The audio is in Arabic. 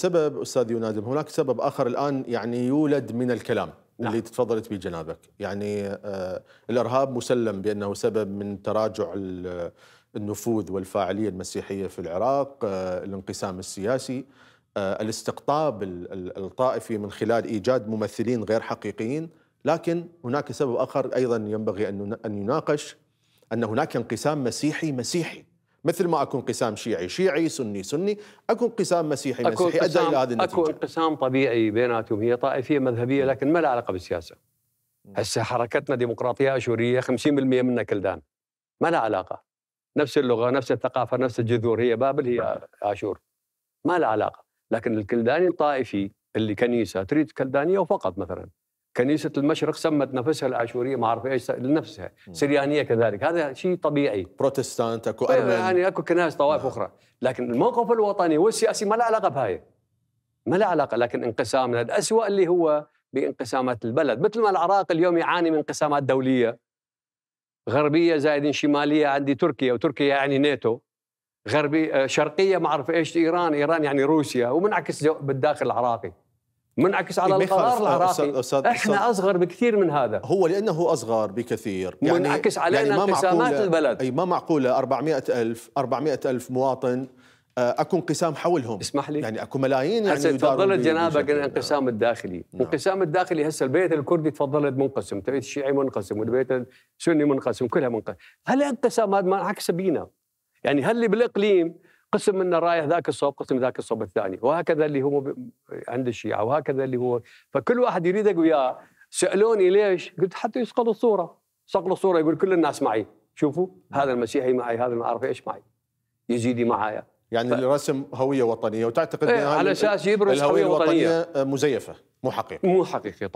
سبب استاذ ينادم هناك سبب اخر الان يعني يولد من الكلام نعم. اللي تفضلت به جنابك يعني آه الارهاب مسلم بانه سبب من تراجع آه، النفوذ والفاعليه المسيحيه في العراق آه الانقسام السياسي آه الاستقطاب الطائفي من خلال ايجاد ممثلين غير حقيقيين لكن هناك سبب اخر ايضا ينبغي ان ان يناقش ان هناك انقسام مسيحي مسيحي مثل ما اكو انقسام شيعي شيعي سني سني اكو انقسام مسيحي أكو مسيحي ادى الى هذه النتيجه اكو انقسام طبيعي بيناتهم هي طائفيه مذهبيه لكن ما لها علاقه بالسياسه هسه حركتنا ديمقراطيه اشوريه 50% منها كلدان ما لها علاقه نفس اللغه نفس الثقافه نفس الجذور هي بابل هي اشور ما لها علاقه لكن الكلداني الطائفي اللي كنيسه تريد كلدانيه وفقط مثلا كنيسه المشرق سمت نفسها العاشوريه ما اعرف ايش لنفسها سريانيه كذلك هذا شيء طبيعي بروتستانت اكو آه، يعني اكو كنائس طوائف نعم. اخرى لكن الموقف الوطني والسياسي ما له علاقه بهاي ما له علاقه لكن انقسامنا الأسوأ اللي هو بانقسامات البلد مثل ما العراق اليوم يعاني من انقسامات دوليه غربيه زائدين شماليه عندي تركيا وتركيا يعني ناتو غربي آه، شرقيه ما اعرف ايش ايران ايران يعني روسيا ومنعكس بالداخل العراقي منعكس على إيه، القرار العراقي أستاذ احنا اصغر بكثير من هذا هو لانه اصغر بكثير يعني منعكس علينا يعني انقسامات البلد اي ما معقوله 400 الف 400 الف مواطن آه، اكو انقسام حولهم اسمح لي يعني اكو ملايين يعني تفضلت جنابك الانقسام الداخلي نعم. الانقسام الداخلي هسه البيت الكردي تفضلت منقسم البيت الشيعي منقسم والبيت السني منقسم كلها منقسم هل الانقسام هذا ما عكس بينا يعني هل اللي بالاقليم قسم منا رايح ذاك الصوب قسم ذاك الصوب الثاني وهكذا اللي هو عند الشيعة وهكذا اللي هو فكل واحد يريدك وياه سألوني ليش قلت حتى يسقط الصورة سقط الصورة يقول كل الناس معي شوفوا هذا المسيحي معي هذا ما أعرف إيش معي يزيدي معايا يعني ف... رسم هوية وطنية وتعتقد ايه على أساس يبرز الهوية الوطنية وطنية. مزيفة مو حقيقي مو حقيقية